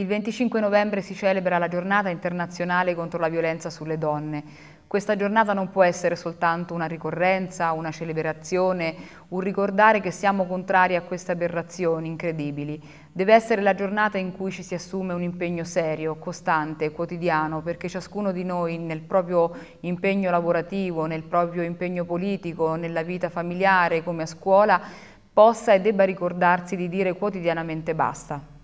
Il 25 novembre si celebra la giornata internazionale contro la violenza sulle donne. Questa giornata non può essere soltanto una ricorrenza, una celebrazione, un ricordare che siamo contrari a queste aberrazioni incredibili. Deve essere la giornata in cui ci si assume un impegno serio, costante, quotidiano, perché ciascuno di noi nel proprio impegno lavorativo, nel proprio impegno politico, nella vita familiare, come a scuola, possa e debba ricordarsi di dire quotidianamente basta.